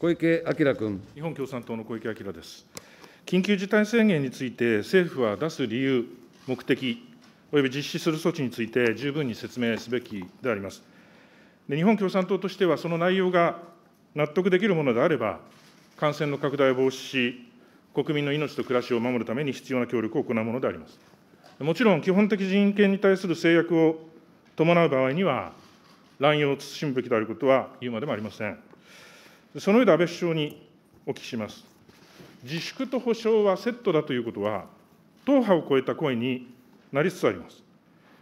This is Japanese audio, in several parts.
小池晃君。日本共産党の小池晃です。緊急事態宣言について、政府は出す理由、目的、および実施する措置について十分に説明すべきであります。で日本共産党としては、その内容が納得できるものであれば、感染の拡大を防止し、国民の命と暮らしを守るために必要な協力を行うものであります。もちろん、基本的人権に対する制約を伴う場合には、乱用を慎むべきであることは言うまでもありません。その上で安倍首相にお聞きします。自粛と保障はセットだということは、党派を超えた声になりつつあります。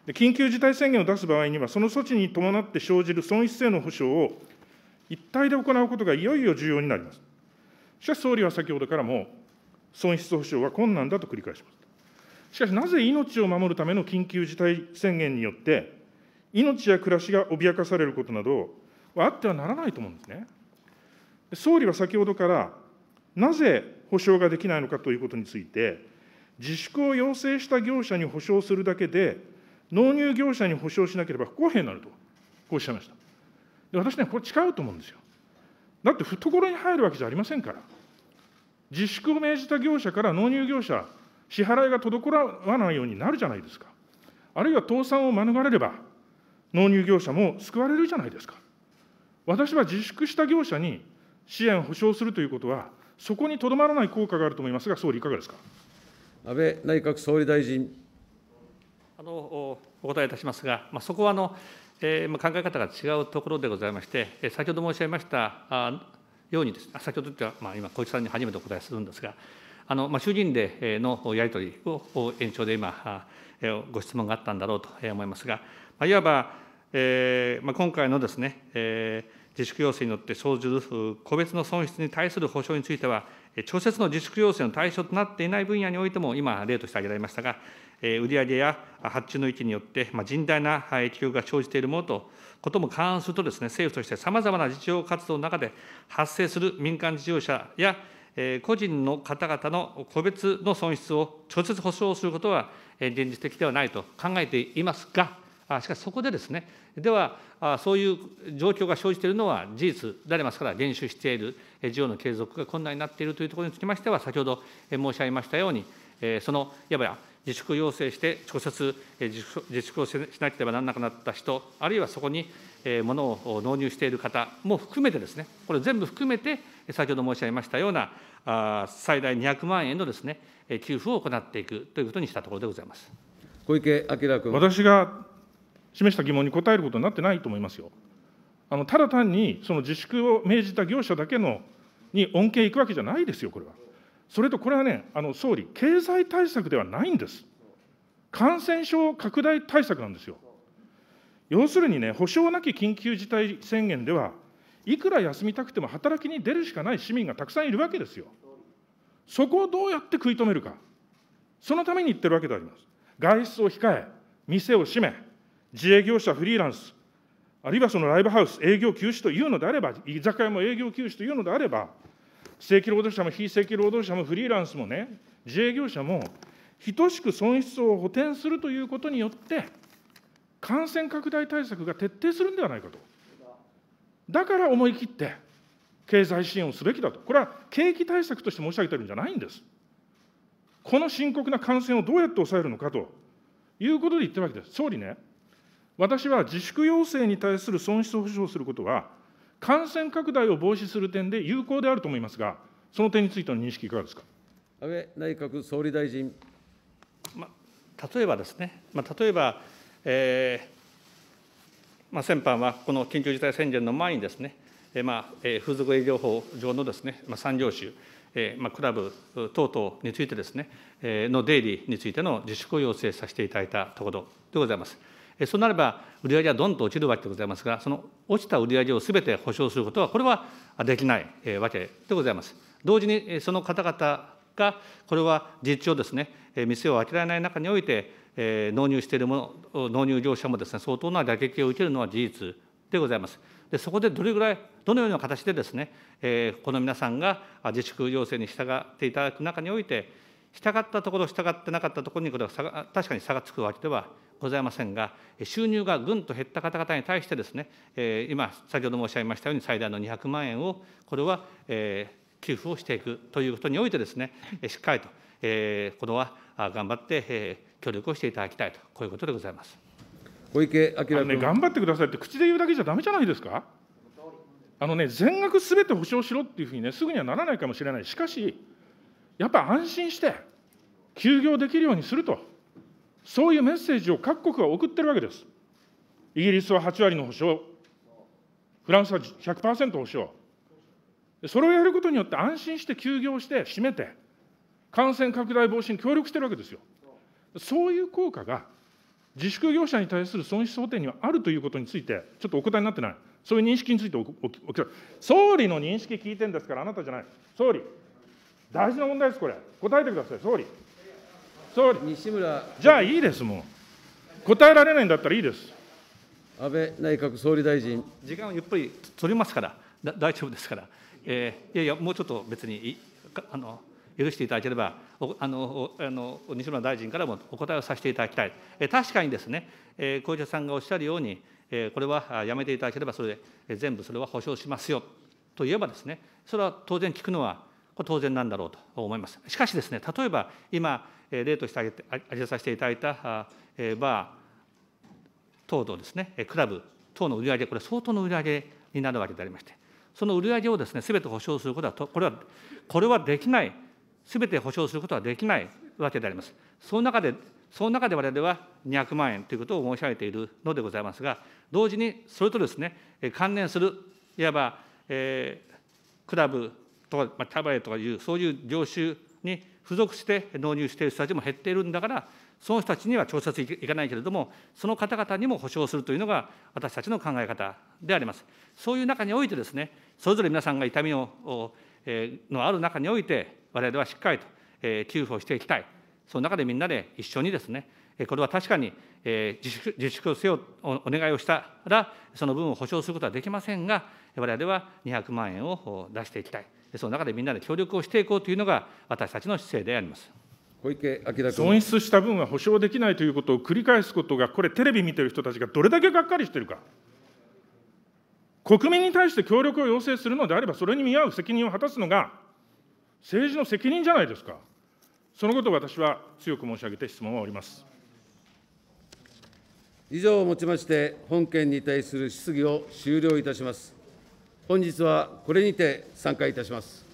緊急事態宣言を出す場合には、その措置に伴って生じる損失への補償を一体で行うことがいよいよ重要になります。しかし総理は先ほどからも、損失補償は困難だと繰り返します。しかしなぜ命を守るための緊急事態宣言によって、命や暮らしが脅かされることなど、あってはならないと思うんですね。総理は先ほどから、なぜ補償ができないのかということについて、自粛を要請した業者に補償するだけで、納入業者に補償しなければ不公平になると、こうおっしゃいました。で私ね、これ違うと思うんですよ。だって、懐に入るわけじゃありませんから。自粛を命じた業者から納入業者、支払いが滞らないようになるじゃないですか。あるいは倒産を免れれば、納入業者も救われるじゃないですか。私は自粛した業者に支援を保障するということは、そこにとどまらない効果があると思いますが、総理、いかがですか安倍内閣総理大臣。あのお答えいたしますが、まあ、そこはあの、えー、考え方が違うところでございまして、先ほど申し上げましたようにです、ね、先ほどというまあ、今、小池さんに初めてお答えするんですが、あのまあ、衆議院でのやり取りを延長で今、ご質問があったんだろうと思いますが、まあ、いわば、えーまあ、今回のですね、えー自粛要請によって生じる個別の損失に対する補償については、直接の自粛要請の対象となっていない分野においても、今、例として挙げられましたが、売り上げや発注の位置によって、甚大な影響が生じているものと、ことも勘案するとですね、政府としてさまざまな事業活動の中で発生する民間事業者や、個人の方々の個別の損失を直接補償することは現実的ではないと考えていますが、あしかしそこでですね、では、そういう状況が生じているのは事実でありますから、減収している事業の継続が困難になっているというところにつきましては、先ほど申し上げましたように、そのいわば自粛要請して、直接自粛をしなければならなくなった人、あるいはそこに物を納入している方も含めてですね、これ全部含めて、先ほど申し上げましたような、最大200万円のですね、給付を行っていくということにしたところでございます。小池晃君。私が示した疑問に答えることになってないと思いますよ。あのただ単にその自粛を命じた業者だけのに恩恵いくわけじゃないですよ、これは。それとこれはね、あの総理、経済対策ではないんです。感染症拡大対策なんですよ。要するにね、保証なき緊急事態宣言では、いくら休みたくても働きに出るしかない市民がたくさんいるわけですよ。そこをどうやって食い止めるか、そのために言ってるわけであります。外出を控え、店を閉め、自営業者、フリーランス、あるいはそのライブハウス、営業休止というのであれば、居酒屋も営業休止というのであれば、正規労働者も非正規労働者もフリーランスもね、自営業者も、等しく損失を補填するということによって、感染拡大対策が徹底するんではないかと。だから思い切って、経済支援をすべきだと。これは景気対策として申し上げてるんじゃないんです。この深刻な感染をどうやって抑えるのかということで言ってるわけです。総理ね、私は自粛要請に対する損失を補償することは、感染拡大を防止する点で有効であると思いますが、その点についての認識、いかがですか安倍内閣総理大臣。ま、例えばですね、まあ、例えば、えーまあ、先般はこの緊急事態宣言の前にですね、えーまあえー、風俗営業法上のですね、まあ、産業種、えーまあ、クラブ等々についてですね、えー、の出入りについての自粛を要請させていただいたところでございます。そうなれば、売上はどんと落ちるわけでございますが、その落ちた売上をすべて保証することは、これはできないわけでございます。同時に、その方々が、これは事実上ですね、店を開けられない中において、納入しているもの、納入業者もですね、相当な打撃を受けるのは事実でございます。でそこでどれぐらい、どのような形でですね、えこの皆さんが自粛要請に従っていただく中において、した従ったところ、従ってなかったところにこれは確かに差がつくわけではございませんが、収入がぐんと減った方々に対してですね、今、先ほど申し上げましたように、最大の200万円を、これは、給付をしていくということにおいてですね、しっかりと、これは頑張って、協力をしていただきたいと、こういうことでございます。小池晃君、ね、頑張ってくださいって、口で言うだけじゃだめじゃないですか。あのね、全額すべて保証しろっていうふうにね、すぐにはならないかもしれない。しかしやっぱり安心して休業できるようにすると、そういうメッセージを各国は送ってるわけです。イギリスは8割の保証、フランスは100%保証。それをやることによって安心して休業して閉めて、感染拡大防止に協力してるわけですよ。そういう効果が自粛業者に対する損失想定にはあるということについて、ちょっとお答えになってない、そういう認識についてお聞おき総理の認識聞いてるんですから、あなたじゃない、総理、大事な問題です、これ。答えてください、総理。総理。西村。じゃあいいです、もう。答えられないんだったらいいです。安倍内閣総理大臣。時間をゆっくり取りますから、大丈夫ですから。えー、いやいや、もうちょっと別にあの許していただければ、おあのあの西村大臣からもお答えをさせていただきたい。えー、確かにですね、えー、小池さんがおっしゃるように、えー、これはやめていただければ、それで全部それは保証しますよと言えばですね、それは当然聞くのはこれ当然なんだろうと思います。しかしですね、例えば今、例として挙げげさせていただいたバー等のですね、クラブ等の売り上げ、これ相当の売り上げになるわけでありまして、その売り上げをですね、すべて保証することは、これは、これはできない、すべて保証することはできないわけであります。その中で、その中で我々は200万円ということを申し上げているのでございますが、同時にそれとですね、関連する、いわば、えー、クラブとか、まあ、タバレとかいう、そういう業種に付属して納入している人たちも減っているんだから、その人たちには調接いかないけれども、その方々にも保障するというのが、私たちの考え方であります。そういう中においてですね、それぞれ皆さんが痛みの,、えのある中において、われわれはしっかりと、え給付をしていきたい、その中でみんなで一緒にですね、これは確かに、え自粛自粛せよお願いをしたら、その分を保証することはできませんが、われわれは200万円を出していきたい。その中でみんなで協力をしていこうというのが、私たちの姿勢であります。小池晃君損失した分は保証できないということを繰り返すことが、これ、テレビ見てる人たちがどれだけがっかりしてるか、国民に対して協力を要請するのであれば、それに見合う責任を果たすのが、政治の責任じゃないですか、そのことを私は強く申し上げて質問を終わります。以上をもちまして、本件に対する質疑を終了いたします。本日はこれにて散会いたします。